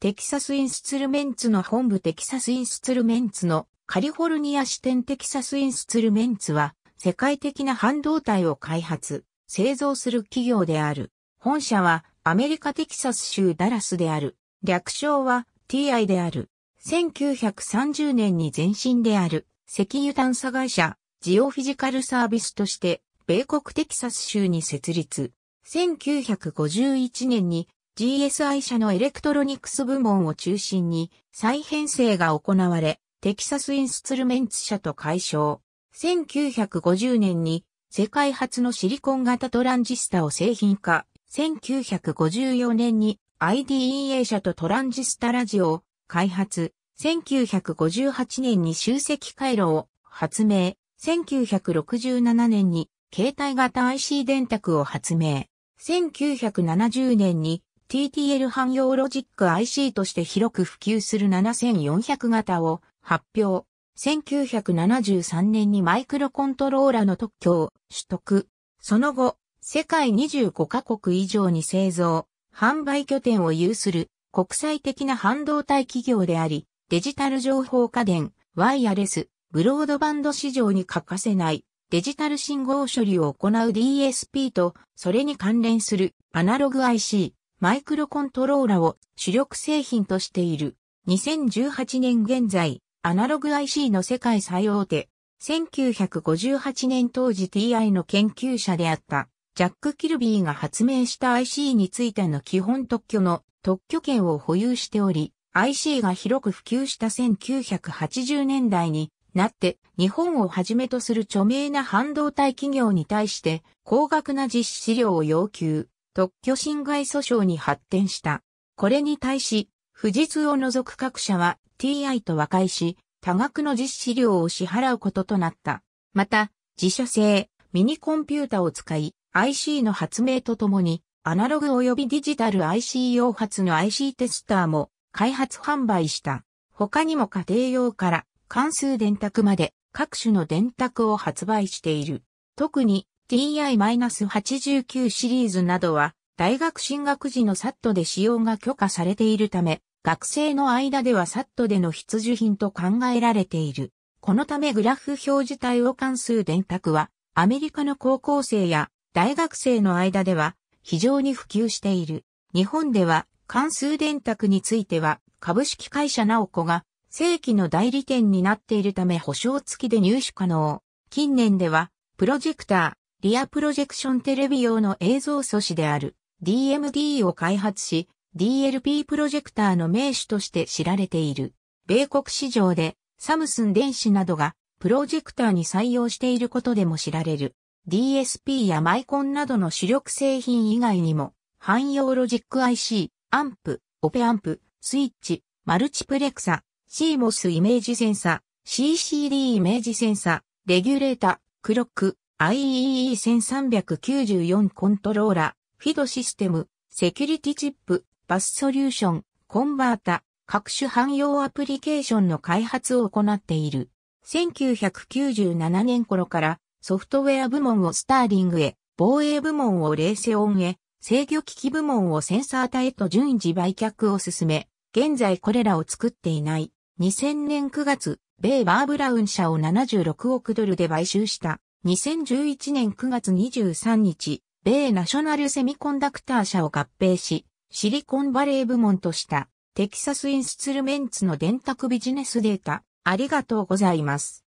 テキサスインスツルメンツの本部テキサスインスツルメンツのカリフォルニア支店テキサスインスツルメンツは世界的な半導体を開発、製造する企業である。本社はアメリカテキサス州ダラスである。略称は TI である。1930年に前身である石油探査会社ジオフィジカルサービスとして米国テキサス州に設立。1951年に GSI 社のエレクトロニクス部門を中心に再編成が行われ、テキサスインスゥルメンツ社と解消。1950年に世界初のシリコン型トランジスタを製品化。1954年に IDEA 社とトランジスタラジオを開発。1958年に集積回路を発明。1967年に携帯型 IC 電卓を発明。1970年に TTL 汎用ロジック IC として広く普及する7400型を発表。1973年にマイクロコントローラの特許を取得。その後、世界25カ国以上に製造、販売拠点を有する国際的な半導体企業であり、デジタル情報家電、ワイヤレス、ブロードバンド市場に欠かせないデジタル信号処理を行う DSP と、それに関連するアナログ IC、マイクロコントローラを主力製品としている。2018年現在、アナログ IC の世界最大手。1958年当時 TI の研究者であったジャック・キルビーが発明した IC についての基本特許の特許権を保有しており、IC が広く普及した1980年代になって日本をはじめとする著名な半導体企業に対して高額な実施料を要求。特許侵害訴訟に発展した。これに対し、富士通を除く各社は TI と和解し、多額の実施料を支払うこととなった。また、自社製、ミニコンピュータを使い、IC の発明とともに、アナログ及びディジタル IC 用発の IC テスターも開発販売した。他にも家庭用から関数電卓まで各種の電卓を発売している。特に TI-89 シリーズなどは大学進学時のサットで使用が許可されているため、学生の間ではサットでの必需品と考えられている。このためグラフ表示対応関数電卓は、アメリカの高校生や大学生の間では非常に普及している。日本では関数電卓については株式会社ナオコが正規の代理店になっているため保証付きで入手可能。近年ではプロジェクター、リアプロジェクションテレビ用の映像素子である DMD を開発し、DLP プロジェクターの名手として知られている。米国市場でサムスン電子などがプロジェクターに採用していることでも知られる。DSP やマイコンなどの主力製品以外にも、汎用ロジック IC、アンプ、オペアンプ、スイッチ、マルチプレクサ、CMOS イメージセンサ、CCD イメージセンサ、レギュレータ、クロック、IEE1394 コントローラ、フィドシステム、セキュリティチップ、バスソリューション、コンバータ、各種汎用アプリケーションの開発を行っている。1997年頃からソフトウェア部門をスターリングへ、防衛部門をレーセオンへ、制御機器部門をセンサータへと順次売却を進め、現在これらを作っていない。2000年9月、米バーブラウン社を76億ドルで買収した。2011年9月23日、米ナショナルセミコンダクター社を合併し、シリコンバレー部門とした、テキサスインスツルメンツの電卓ビジネスデータ、ありがとうございます。